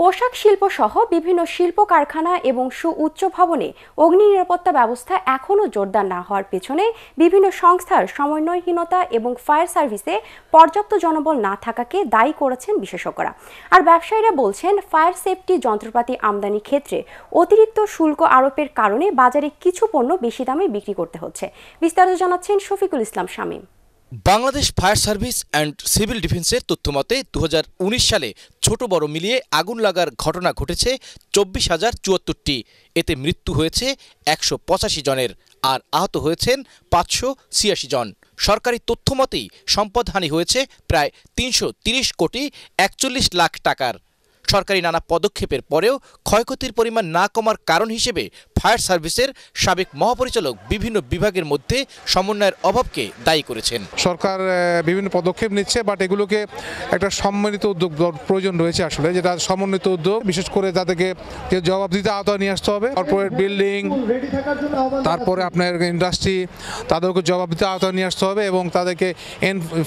পোশাক শিল্প সহ বিভিন্ন শিল্প কারখানা এবং সুউচ্চ ভবনে অগ্নি নিরাপত্তা ব্যবস্থা এখনও জোরদার না হওয়ার পেছনে বিভিন্ন সংস্থার সমন্বয়হীনতা এবং ফায়ার সার্ভিসে পর্যাপ্ত জনবল না থাকাকে দায়ী করেছেন বিশেষজ্ঞরা আর ব্যবসায়ীরা বলছেন ফায়ার সেফটি যন্ত্রপাতি আমদানির ক্ষেত্রে অতিরিক্ত শুল্ক আরোপের কারণে বাজারে কিছু পণ্য বেশি দামে বিক্রি করতে হচ্ছে বিস্তারিত জানাচ্ছেন Shafiqul Islam Shamim Bangladesh fire service and civil ডিফেন্সের তথ্য মতে দু সালে ছোট বড় মিলিয়ে আগুন লাগার ঘটনা ঘটেছে চব্বিশ হাজার চুয়াত্তরটি এতে মৃত্যু হয়েছে একশো পঁচাশি জনের আর আহত হয়েছেন পাঁচশো ছিয়াশি জন সরকারি তথ্য মতেই সম্পদহানি হয়েছে প্রায় তিনশো তিরিশ কোটি একচল্লিশ লাখ টাকার সরকারি নানা পদক্ষেপের পরেও ক্ষয়ক্ষতির পরিমাণ না কমার কারণ হিসেবে ফায়ার সার্ভিসের সাবেক মহাপরিচালক বিভিন্ন বিভাগের মধ্যে সমন্বয়ের অভাবকে দায়ী করেছেন সরকার বিভিন্ন পদক্ষেপ নিচ্ছে বাট এগুলোকে একটা সম্মানিত উদ্যোগ প্রয়োজন রয়েছে আসলে যেটা সমন্বিত উদ্যোগ বিশেষ করে তাদেরকে জবাব জবাবদিহিতা আওতায় নিয়ে আসতে হবে কর্পোরেট বিল্ডিং তারপরে আপনার ইন্ডাস্ট্রি তাদেরকে জবাবদিহিতা আওতায় নিয়ে আসতে হবে এবং তাদেরকে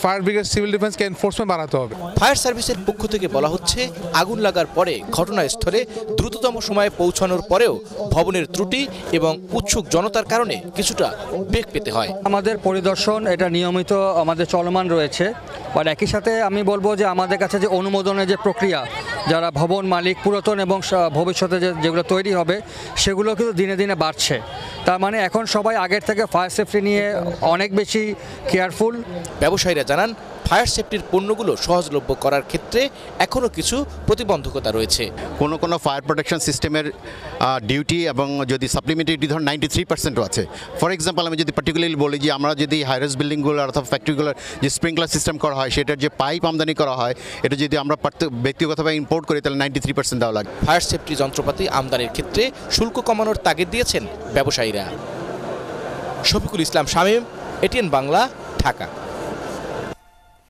ফায়ার ব্রিগেড সিভিল ডিফেন্সকে এনফোর্সমেন্ট বাড়াতে হবে ফায়ার সার্ভিসের পক্ষ থেকে বলা হচ্ছে আগুন লাগার পরে ঘটনাস্থলে দ্রুততম সময়ে পৌঁছানোর পরেও ভবনের ত্রুটি ত্রুটি এবং উৎসুক জনতার কারণে কিছুটা বেগ পেতে হয় আমাদের পরিদর্শন এটা নিয়মিত আমাদের চলমান রয়েছে বাট একই সাথে আমি বলবো যে আমাদের কাছে যে অনুমোদনের যে প্রক্রিয়া যারা ভবন মালিক পুরাতন এবং ভবিষ্যতে যে যেগুলো তৈরি হবে সেগুলো কিন্তু দিনে দিনে বাড়ছে তার মানে এখন সবাই আগের থেকে ফায়ার সেফটি নিয়ে অনেক বেশি কেয়ারফুল ব্যবসায়ীরা জানান ফায়ার সেফটির পণ্যগুলো সহজলভ্য করার ক্ষেত্রে এখনও কিছু প্রতিবন্ধকতা রয়েছে কোনো কোনো ফায়ার প্রোটেকশন সিস্টেমের ডিউটি এবং যদি সাপ্লিমেন্টারি ধরুন নাইনটি থ্রি পার্সেন্টও আছে ফর এক্সাম্পল আমি যদি পার্টিকুলারলি বলি যে আমরা যদি হাইরাস বিল্ডিংগুলো অর্থাৎ ফ্যাক্টরিগুলো যে স্প্রিংকলার সিস্টেম করা হয় সেটার যে পাইপ আমদানি করা হয় এটা যদি আমরা ব্যক্তিগতভাবে ইম্পোর্ট করি তাহলে নাইনটি থ্রি পার্সেন্ট দেওয়া লাগে ফায়ার সেফটি যন্ত্রপাতি আমদানির ক্ষেত্রে শুল্ক কমানোর তাগিদ দিয়েছেন ব্যবসায়ীরা শফিকুল ইসলাম শামীম এটিএন বাংলা ঢাকা